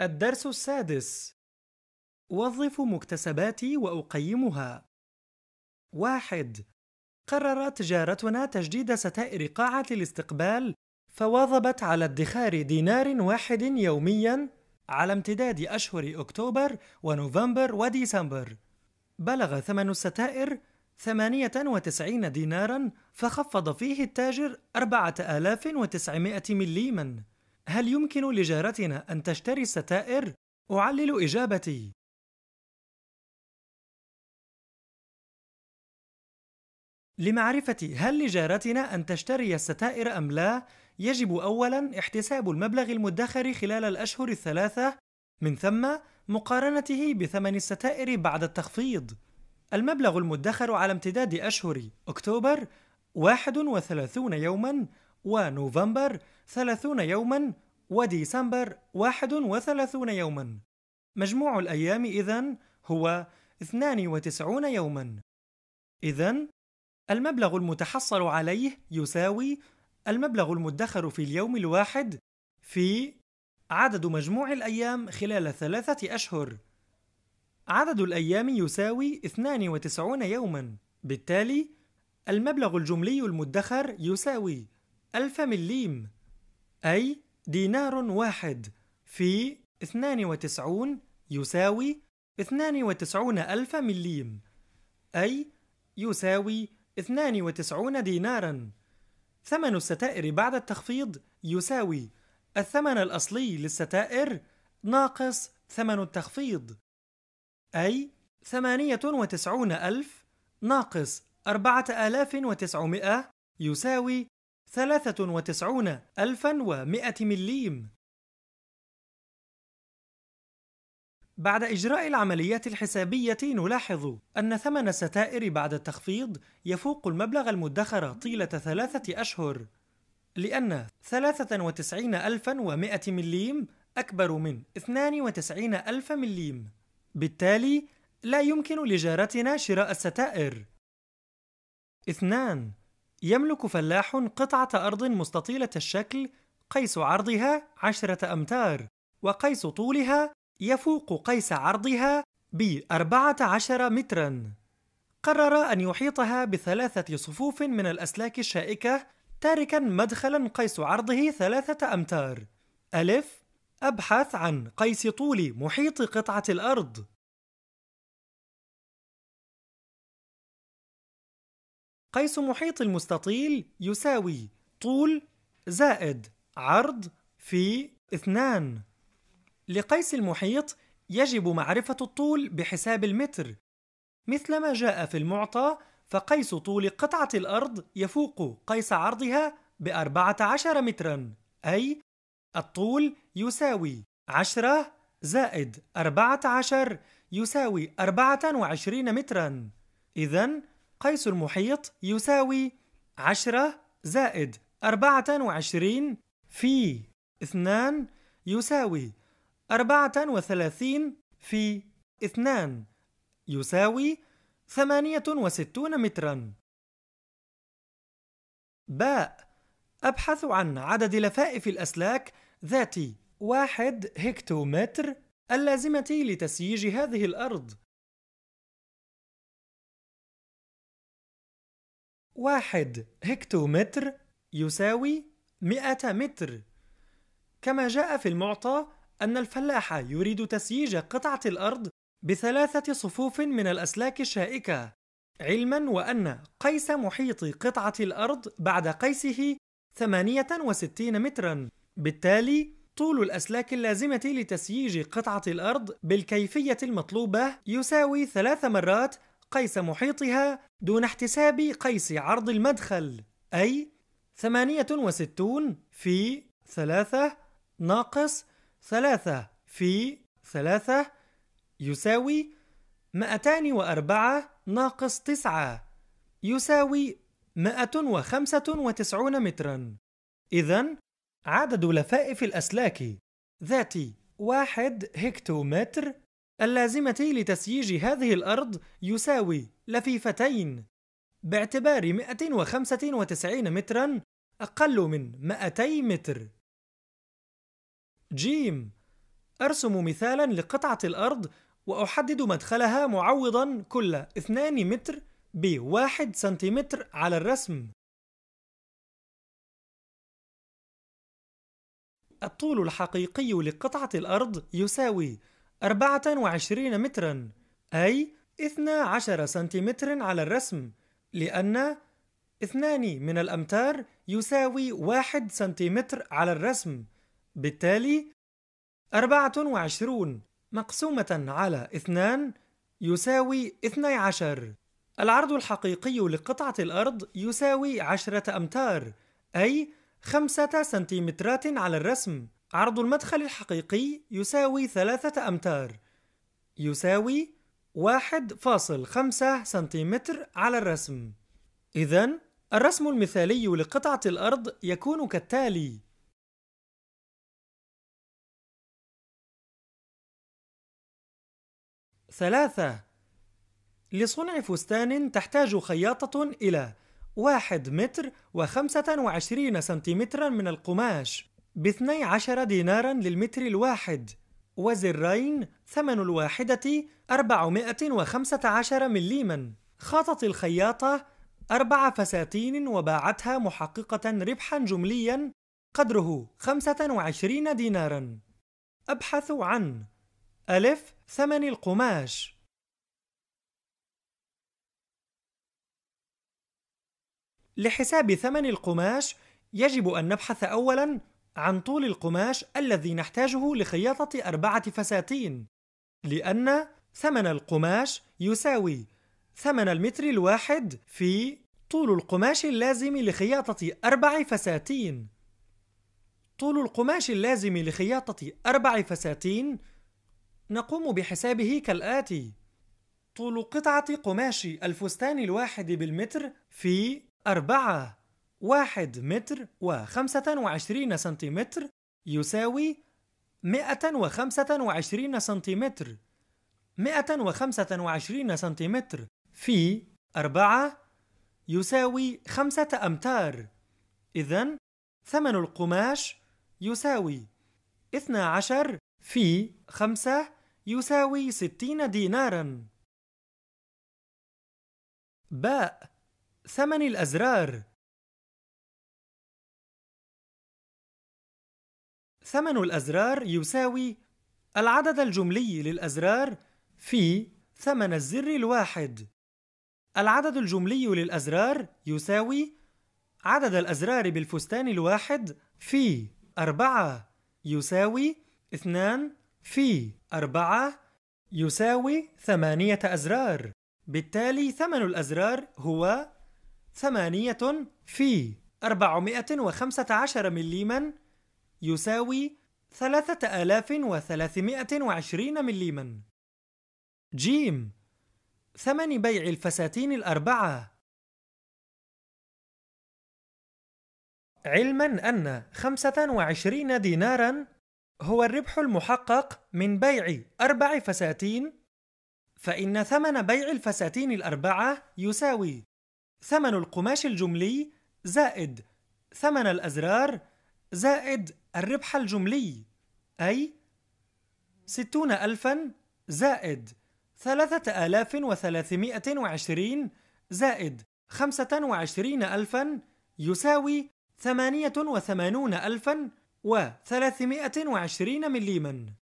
الدرس السادس وظف مكتسباتي وأقيمها واحد قررت جارتنا تجديد ستائر قاعة الاستقبال فواظبت على ادخار دينار واحد يوميا على امتداد أشهر أكتوبر ونوفمبر وديسمبر بلغ ثمن الستائر 98 دينارا فخفض فيه التاجر 4900 مليما هل يمكن لجارتنا أن تشتري الستائر؟ أعلل إجابتي لمعرفة هل لجارتنا أن تشتري الستائر أم لا، يجب أولاً احتساب المبلغ المدخر خلال الأشهر الثلاثة، من ثم مقارنته بثمن الستائر بعد التخفيض. المبلغ المدخر على امتداد أشهر أكتوبر 31 يوماً ونوفمبر 30 يوما وديسمبر 31 يوما مجموع الأيام إذن هو 92 يوما إذن المبلغ المتحصل عليه يساوي المبلغ المدخر في اليوم الواحد في عدد مجموع الأيام خلال ثلاثة أشهر عدد الأيام يساوي 92 يوما بالتالي المبلغ الجملي المدخر يساوي ألف مليم أي دينار واحد في 92 يساوي 92 ألف مليم أي يساوي 92 دينارا ثمن الستائر بعد التخفيض يساوي الثمن الأصلي للستائر ناقص ثمن التخفيض أي 98 ألف ناقص 4900 يساوي ثلاثة وتسعون ألفا ومائة مليم بعد إجراء العمليات الحسابية نلاحظ أن ثمن الستائر بعد التخفيض يفوق المبلغ المدخر طيلة ثلاثة أشهر لأن 93100 مليم أكبر من 92000 مليم بالتالي لا يمكن لجارتنا شراء الستائر 2 يملك فلاح قطعة أرض مستطيلة الشكل قيس عرضها عشرة أمتار وقيس طولها يفوق قيس عرضها بأربعة عشر مترا قرر أن يحيطها بثلاثة صفوف من الأسلاك الشائكة تاركا مدخلا قيس عرضه ثلاثة أمتار ألف أبحث عن قيس طول محيط قطعة الأرض قيس محيط المستطيل يساوي طول زائد عرض في اثنان لقيس المحيط يجب معرفة الطول بحساب المتر مثلما جاء في المعطى فقيس طول قطعة الأرض يفوق قيس عرضها بأربعة عشر مترا أي الطول يساوي عشرة زائد أربعة عشر يساوي أربعة وعشرين مترا إذا قيس المحيط يساوي 10 زائد 24 في 2 يساوي 34 في 2 يساوي 68 مترا باء أبحث عن عدد لفائف الأسلاك ذات 1 هكتومتر اللازمة لتسييج هذه الأرض واحد هكتومتر يساوي مئة متر كما جاء في المعطى أن الفلاح يريد تسييج قطعة الأرض بثلاثة صفوف من الأسلاك الشائكة علما وأن قيس محيط قطعة الأرض بعد قيسه 68 مترا بالتالي طول الأسلاك اللازمة لتسييج قطعة الأرض بالكيفية المطلوبة يساوي ثلاث مرات قيس محيطها دون احتساب قيس عرض المدخل أي 68 في 3 ناقص 3 في 3 يساوي 204 ناقص 9 يساوي 195 مترا إذا عدد لفائف الأسلاك ذات 1 هكتومتر اللازمة لتسييج هذه الأرض يساوي لفيفتين باعتبار 195 مترا أقل من 200 متر جيم أرسم مثالا لقطعة الأرض وأحدد مدخلها معوضا كل 2 متر 1 سنتيمتر على الرسم الطول الحقيقي لقطعة الأرض يساوي 24 مترا أي 12 سنتيمتر على الرسم لأن اثنان من الأمتار يساوي واحد سنتيمتر على الرسم بالتالي 24 مقسومة على 2 يساوي 12 العرض الحقيقي لقطعة الأرض يساوي 10 أمتار أي 5 سنتيمترات على الرسم عرض المدخل الحقيقي يساوي ثلاثة أمتار يساوي واحد فاصل خمسة سنتيمتر على الرسم إذا الرسم المثالي لقطعة الأرض يكون كالتالي ثلاثة لصنع فستان تحتاج خياطة إلى واحد متر وخمسة وعشرين سنتيمترا من القماش ب 12 دينارا للمتر الواحد وزرين ثمن الواحدة 415 مليما خاطت الخياطة أربع فساتين وباعتها محققة ربحا جمليا قدره 25 دينارا أبحث عن ألف ثمن القماش لحساب ثمن القماش يجب أن نبحث أولا عن طول القماش الذي نحتاجه لخياطة أربعة فساتين لأن ثمن القماش يساوي ثمن المتر الواحد في طول القماش اللازم لخياطة أربع فساتين طول القماش اللازم لخياطة أربع فساتين نقوم بحسابه كالآتي طول قطعة قماش الفستان الواحد بالمتر في أربعة واحد متر وخمسة وعشرين سنتيمتر يساوي مئة وخمسة وعشرين سنتيمتر مئة وخمسة وعشرين سنتيمتر في أربعة يساوي خمسة أمتار إذا ثمن القماش يساوي اثنا عشر في خمسة يساوي ستين دينارا باء ثمن الأزرار ثمن الأزرار يساوي العدد الجملي للأزرار في ثمن الزر الواحد العدد الجملي للأزرار يساوي عدد الأزرار بالفستان الواحد في أربعة يساوي اثنان في أربعة يساوي ثمانية أزرار بالتالي ثمن الأزرار هو ثمانية في أربعمائة وخمسة عشر مليما يساوي 3320 مليما جيم ثمن بيع الفساتين الأربعة علما أن 25 دينارا هو الربح المحقق من بيع أربع فساتين فإن ثمن بيع الفساتين الأربعة يساوي ثمن القماش الجملي زائد ثمن الأزرار زائد الربح الجملي أي ستون ألفا زائد ثلاثة آلاف وثلاثمائة وعشرين زائد خمسة وعشرين ألفا يساوي ثمانية وثمانون ألفا وثلاثمائة وعشرين مليما